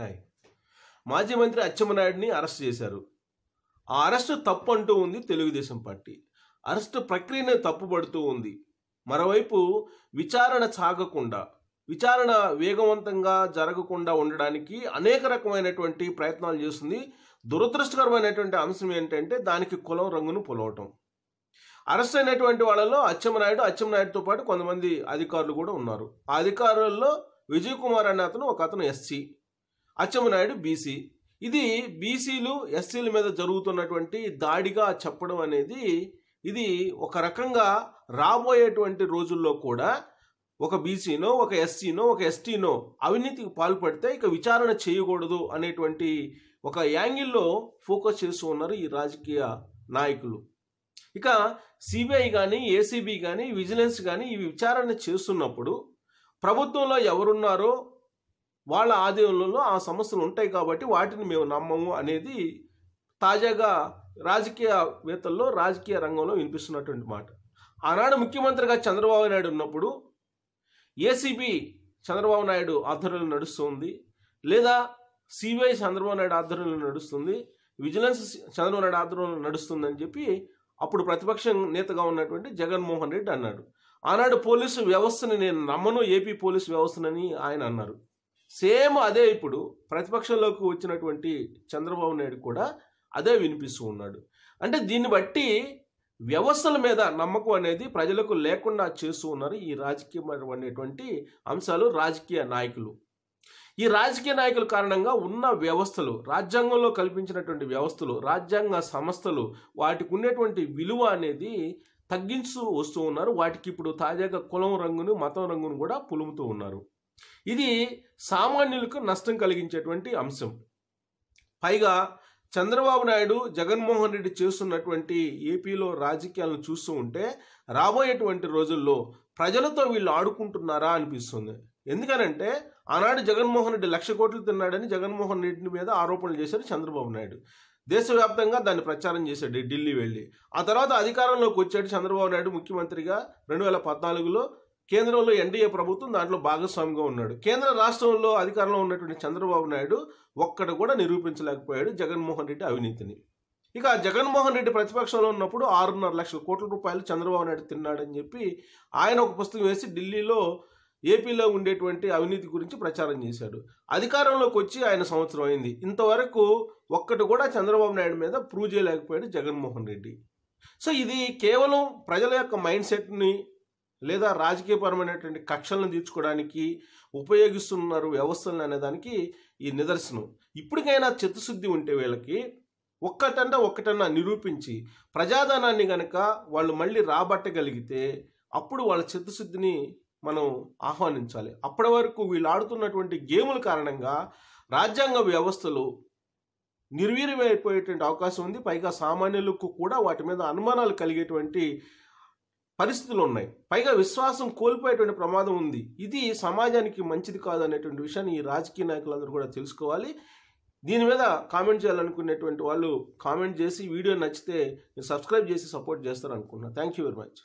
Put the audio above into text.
hi మాజీ మంత్రి అచ్చెమ్మనాయుడిని arrest చేశారు ఆ అరెస్ట్ తప్పు అంటూ ఉంది తెలుగుదేశం పార్టీ అరెస్ట్ ప్రక్రియనే తప్పుపడుతూ ఉంది మరోవైపు విచారణ సాగకుండా విచారణ వేగవంతంగా జరగకుండా ఉండడానికి అనేక రకమైనటువంటి ప్రయత్నాలు చేస్తుంది దురదృష్టకరమైనటువంటి అంశం ఏంటంటే దానికి కులం రంగును పొలవటం అరెస్ట్ అయినటువంటి వాళ్ళలో అచ్చెమ్మనాయుడు అచ్చెమ్మనాయుడుతో పాటు కొంతమంది అధికారులు కూడా ఉన్నారు ఆ అధికారుల్లో విజయ్ కుమార్ అనే అతను ఒక అతను ఎస్సీ అచ్చమ్మనాయుడు బీసీ ఇది బీసీలు ఎస్సీల మీద జరుగుతున్నటువంటి దాడిగా చెప్పడం అనేది ఇది ఒక రకంగా రాబోయేటువంటి రోజుల్లో కూడా ఒక బీసీనో ఒక ఎస్సీనో ఒక ఎస్టీనో అవినీతికి పాల్పడితే ఇక విచారణ చేయకూడదు అనేటువంటి ఒక యాంగిల్లో ఫోకస్ చేస్తూ ఉన్నారు ఈ రాజకీయ నాయకులు ఇక సిబిఐ కానీ ఏసీబీ కానీ విజిలెన్స్ కానీ ఈ విచారణ చేస్తున్నప్పుడు ప్రభుత్వంలో ఎవరున్నారో వాళ్ళ ఆధీనంలో ఆ సమస్యలు ఉంటాయి కాబట్టి వాటిని మేము నమ్మము అనేది తాజాగా రాజకీయవేత్తల్లో రాజకీయ రంగంలో వినిపిస్తున్నటువంటి మాట ఆనాడు ముఖ్యమంత్రిగా చంద్రబాబు నాయుడు ఉన్నప్పుడు ఏసీబీ చంద్రబాబు నాయుడు ఆధ్వర్యంలో నడుస్తుంది లేదా సిబిఐ చంద్రబాబు నాయుడు ఆధ్వర్యంలో నడుస్తుంది విజిలెన్స్ చంద్రబాబు నాయుడు ఆధ్వర్యంలో నడుస్తుందని చెప్పి అప్పుడు ప్రతిపక్ష నేతగా ఉన్నటువంటి జగన్మోహన్ రెడ్డి అన్నాడు ఆనాడు పోలీసు వ్యవస్థని నేను నమ్మను ఏపీ పోలీసు వ్యవస్థనని ఆయన అన్నారు సేమ్ అదే ఇప్పుడు ప్రతిపక్షంలోకి వచ్చినటువంటి చంద్రబాబు నాయుడు కూడా అదే వినిపిస్తూ ఉన్నాడు అంటే దీన్ని బట్టి వ్యవస్థల మీద నమ్మకం అనేది ప్రజలకు లేకుండా చేస్తూ ఉన్నారు ఈ అనేటువంటి అంశాలు రాజకీయ నాయకులు ఈ రాజకీయ నాయకుల కారణంగా ఉన్న వ్యవస్థలు రాజ్యాంగంలో కల్పించినటువంటి వ్యవస్థలు రాజ్యాంగ సంస్థలు వాటికి ఉండేటువంటి విలువ అనేది తగ్గించు వస్తూ ఉన్నారు వాటికి ఇప్పుడు తాజాగా కులం రంగును మతం రంగును కూడా పులుముతూ ఉన్నారు ఇది సామాన్యులకు నష్టం కలిగించేటువంటి అంశం పైగా చంద్రబాబు నాయుడు జగన్మోహన్ రెడ్డి చేస్తున్నటువంటి ఏపీలో రాజకీయాలను చూస్తూ ఉంటే రాబోయేటువంటి రోజుల్లో ప్రజలతో వీళ్ళు ఆడుకుంటున్నారా అనిపిస్తుంది ఎందుకనంటే ఆనాడు జగన్మోహన్ రెడ్డి లక్ష కోట్లు తిన్నాడని జగన్మోహన్ రెడ్డి మీద ఆరోపణలు చేశారు చంద్రబాబు నాయుడు దేశవ్యాప్తంగా దాన్ని ప్రచారం చేశాడు ఢిల్లీ వెళ్ళి ఆ తర్వాత అధికారంలోకి వచ్చాడు చంద్రబాబు నాయుడు ముఖ్యమంత్రిగా రెండు వేల పద్నాలుగులో కేంద్రంలో ఎన్డీఏ ప్రభుత్వం దాంట్లో భాగస్వామిగా ఉన్నాడు కేంద్ర రాష్ట్రంలో అధికారంలో ఉన్నటువంటి చంద్రబాబు నాయుడు ఒక్కడ కూడా నిరూపించలేకపోయాడు జగన్మోహన్ రెడ్డి అవినీతిని ఇక జగన్మోహన్ రెడ్డి ప్రతిపక్షంలో ఉన్నప్పుడు ఆరున్నర లక్షల కోట్ల రూపాయలు చంద్రబాబు నాయుడు తిన్నాడని చెప్పి ఆయన ఒక పుస్తకం వేసి ఢిల్లీలో ఏపీలో ఉండేటువంటి అవినీతి గురించి ప్రచారం చేశాడు అధికారంలోకి వచ్చి ఆయన సంవత్సరం అయింది ఇంతవరకు ఒక్కటి కూడా చంద్రబాబు నాయుడు మీద ప్రూవ్ చేయలేకపోయాడు జగన్మోహన్ రెడ్డి సో ఇది కేవలం ప్రజల యొక్క మైండ్ సెట్ని లేదా రాజకీయపరమైనటువంటి కక్షలను తీర్చుకోవడానికి ఉపయోగిస్తున్నారు వ్యవస్థలు అనేదానికి ఈ నిదర్శనం ఇప్పటికైనా చిత్తశుద్ధి ఉంటే వీళ్ళకి ఒక్కటన్నా ఒక్కటన్నా నిరూపించి ప్రజాధనాన్ని గనక వాళ్ళు మళ్ళీ రాబట్టగలిగితే అప్పుడు వాళ్ళ చిత్తశుద్ధిని మనం ఆహ్వానించాలి అప్పటి వరకు వీళ్ళు ఆడుతున్నటువంటి గేముల కారణంగా రాజ్యాంగ వ్యవస్థలు నిర్వీర్యమైపోయేటువంటి అవకాశం ఉంది పైగా సామాన్యులకు కూడా వాటి మీద అనుమానాలు కలిగేటువంటి పరిస్థితులు ఉన్నాయి పైగా విశ్వాసం కోల్పోయేటువంటి ప్రమాదం ఉంది ఇది సమాజానికి మంచిది కాదు అనేటువంటి విషయాన్ని ఈ రాజకీయ నాయకులందరూ కూడా తెలుసుకోవాలి దీని మీద కామెంట్ చేయాలనుకునేటువంటి వాళ్ళు కామెంట్ చేసి వీడియో నచ్చితే సబ్స్క్రైబ్ చేసి సపోర్ట్ చేస్తారు థ్యాంక్ యూ వెరీ మచ్